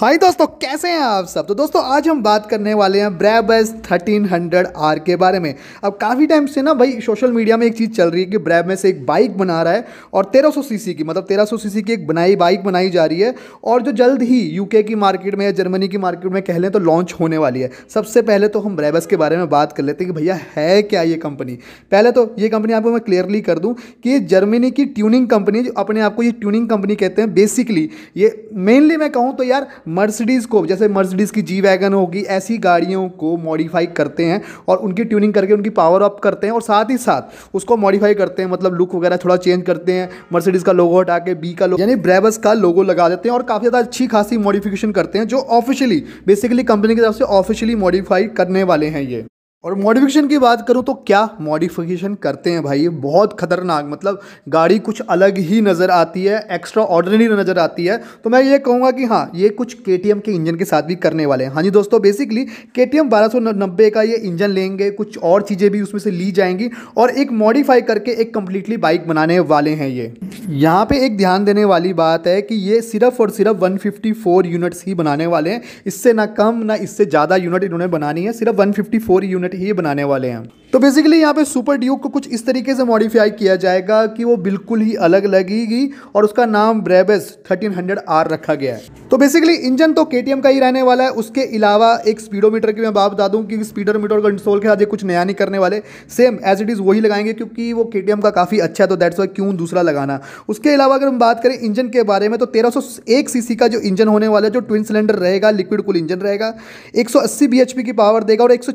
हाय दोस्तों कैसे हैं आप सब तो दोस्तों आज हम बात करने वाले हैं ब्रैबस 1300 आर के बारे में अब काफ़ी टाइम से ना भाई सोशल मीडिया में एक चीज़ चल रही है कि ब्रैब में से एक बाइक बना रहा है और 1300 सीसी की मतलब 1300 सीसी की एक बनाई बाइक बनाई जा रही है और जो जल्द ही यूके की मार्केट में या जर्मनी की मार्केट में कह लें तो लॉन्च होने वाली है सबसे पहले तो हम ब्रैबस के बारे में बात कर लेते हैं कि भैया है क्या ये कंपनी पहले तो ये कंपनी आपको मैं क्लियरली कर दूँ कि ये जर्मनी की ट्यूनिंग कंपनी जो अपने आप को ये ट्यूनिंग कंपनी कहते हैं बेसिकली ये मेनली मैं कहूँ तो यार मर्सिडीज़ को जैसे मर्सिडीज़ की जी वैगन होगी ऐसी गाड़ियों को मॉडिफाई करते हैं और उनकी ट्यूनिंग करके उनकी पावर अप करते हैं और साथ ही साथ उसको मॉडिफाई करते हैं मतलब लुक वगैरह थोड़ा चेंज करते हैं मर्सिडीज़ का लोगो हटा के बी का लोगो यानी ब्रेबस का लोगो लगा देते हैं और काफ़ी ज़्यादा अच्छी खासी मॉडिफिकेशन करते हैं जो ऑफिशियली बेसिकली कंपनी की तरफ से ऑफिशियली मॉडिफाई करने वाले हैं ये और मॉडिफिकेशन की बात करूँ तो क्या मॉडिफिकेशन करते हैं भाई ये बहुत ख़तरनाक मतलब गाड़ी कुछ अलग ही नज़र आती है एक्स्ट्रा ऑर्डनरी नज़र आती है तो मैं ये कहूँगा कि हाँ ये कुछ के के इंजन के साथ भी करने वाले हैं हाँ जी दोस्तों बेसिकली के टी का ये इंजन लेंगे कुछ और चीज़ें भी उसमें से ली जाएंगी और एक मॉडिफाई करके एक कम्प्लीटली बाइक बनाने वाले हैं ये यहाँ पर एक ध्यान देने वाली बात है कि ये सिर्फ और सिर्फ वन यूनिट्स ही बनाने वाले हैं इससे ना कम ना इससे ज़्यादा यूनिट इन्होंने बनानी है सिर्फ वन यूनिट ही बनाने वाले हैं तो बेसिकली यहाँ पे सुपर ड्यूक को कुछ इस तरीके से मॉडिफाई किया जाएगा कि वो बिल्कुल ही अलग लगेगी और उसका नाम ब्रेबस 1300 आर रखा गया है तो बेसिकली इंजन तो के का ही रहने वाला है उसके अलावा एक स्पीडोमीटर की मैं बात बता दूँ कि स्पीडोमीटर और कंट्रोल के साथ ये कुछ नया नहीं करने वाले सेम एज इट इज़ वही लगाएंगे क्योंकि वो के का काफ़ी अच्छा है तो दैट्स वाई क्यों दूसरा लगाना उसके अलावा अगर हम बात करें इंजन के बारे में तो तेरह सीसी का जो इंजन होने वाला है जो ट्विन सिलेंडर रहेगा लिक्विड कुल इंजन रहेगा एक सौ की पावर देगा और एक सौ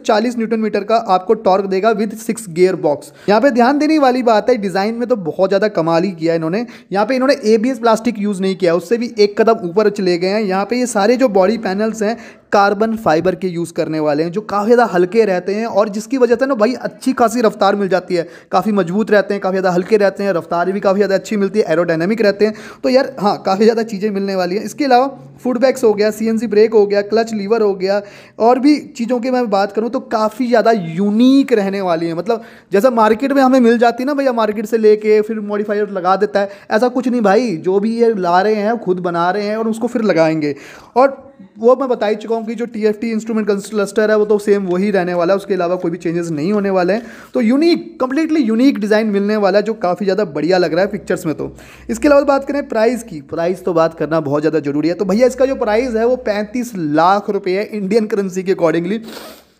मीटर का आपको टॉर्क देगा विद सिक्स गियर बॉक्स यहाँ पे ध्यान देने वाली बात है डिजाइन में तो बहुत ज्यादा कमाल ही किया इन्होंने यहाँ पे इन्होंने एबीएस प्लास्टिक यूज नहीं किया उससे भी एक कदम ऊपर चले गए हैं यहाँ पे ये सारे जो बॉडी पैनल्स हैं कार्बन फाइबर के यूज़ करने वाले हैं जो काफ़ी ज़्यादा हल्के रहते हैं और जिसकी वजह से ना भाई अच्छी खासी रफ्तार मिल जाती है काफ़ी मजबूत रहते हैं काफ़ी ज़्यादा हल्के रहते हैं रफ्तार भी काफ़ी ज़्यादा अच्छी मिलती है एरोडाइनमिक रहते हैं तो यार हाँ काफ़ी ज़्यादा चीज़ें मिलने वाली हैं इसके अलावा फूड हो गया सी ब्रेक हो गया क्लच लीवर हो गया और भी चीज़ों की मैं बात करूँ तो काफ़ी ज़्यादा यूनिक रहने वाली है मतलब जैसा मार्केट में हमें मिल जाती है ना भैया मार्केट से लेके फिर मॉडिफाइर लगा देता है ऐसा कुछ नहीं भाई जो भी ये ला रहे हैं खुद बना रहे हैं और उसको फिर लगाएंगे और वो मैं बता ही चुका हूँ कि जो T F T instrument cluster है वो तो सेम वही रहने वाला है उसके अलावा कोई भी चेंजेस नहीं होने वाले हैं तो यूनिक कंप्लीटली यूनिक डिज़ाइन मिलने वाला है जो काफ़ी ज़्यादा बढ़िया लग रहा है पिक्चर्स में तो इसके अलावा बात करें प्राइस की प्राइस तो बात करना बहुत ज़्यादा जरूरी है तो भैया इसका जो प्राइस है वो पैंतीस लाख रुपये है इंडियन करेंसी के अकॉर्डिंगली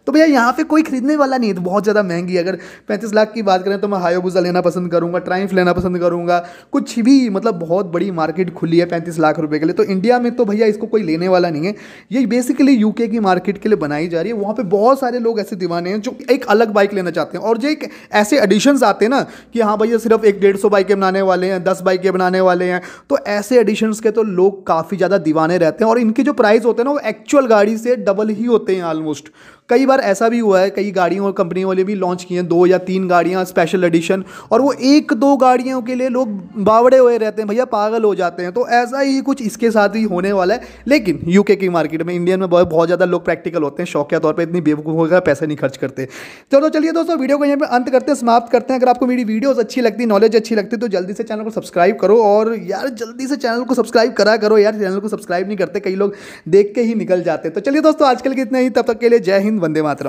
तो भैया यहाँ पे कोई खरीदने वाला नहीं है तो बहुत ज़्यादा महंगी है अगर पैंतीस लाख की बात करें तो मैं हायोबुजा लेना पसंद करूँगा ट्राइम्फ लेना पसंद करूँगा कुछ भी मतलब बहुत बड़ी मार्केट खुली है पैंतीस लाख रुपये के लिए तो इंडिया में तो भैया इसको कोई लेने वाला नहीं है ये बेसिकली यूके की मार्केट के लिए बनाई जा रही है वहाँ पर बहुत सारे लोग ऐसे दीवाने हैं जो एक अलग बाइक लेना चाहते हैं और जो एक ऐसे एडिशन्स आते हैं ना कि हाँ भैया सिर्फ एक डेढ़ सौ बाइकें बनाने वाले हैं दस बाइकें बनाने वाले हैं तो ऐसे एडिशन्स के तो लोग काफ़ी ज़्यादा दीवाने रहते हैं और इनके जो प्राइस होते हैं ना वो एक्चुअल गाड़ी से डबल ही होते हैं ऑलमोस्ट कई बार ऐसा भी हुआ है कई गाड़ियों और कंपनी वाले भी लॉन्च किए हैं दो या तीन गाड़ियाँ स्पेशल एडिशन और वो एक दो गाड़ियों के लिए लोग बावड़े हुए रहते हैं भैया पागल हो जाते हैं तो ऐसा ही कुछ इसके साथ ही होने वाला है लेकिन यूके की मार्केट में इंडियन में बहुत ज़्यादा लोग प्रैक्टिकल होते हैं शौकिया तौर पर इतनी बेवकूफ़ गया पैसे नहीं खर्च करते चलो चलिए दोस्तों वीडियो को यहाँ पर अंत करते हैं समाप्त करते हैं अगर आपको मेरी वीडियोज़ अच्छी लगती नॉलेज अच्छी लगती तो जल्दी से चैनल को सब्सक्राइब करो और यार जल्दी से चैनल को सब्सक्राइब करा करो यार चैनल को सब्सक्राइब नहीं करते कई लोग देख के ही निकल जाते तो चलिए दोस्तों आजकल के इतने ही तब तक के लिए जय हिंद वंदे मातरम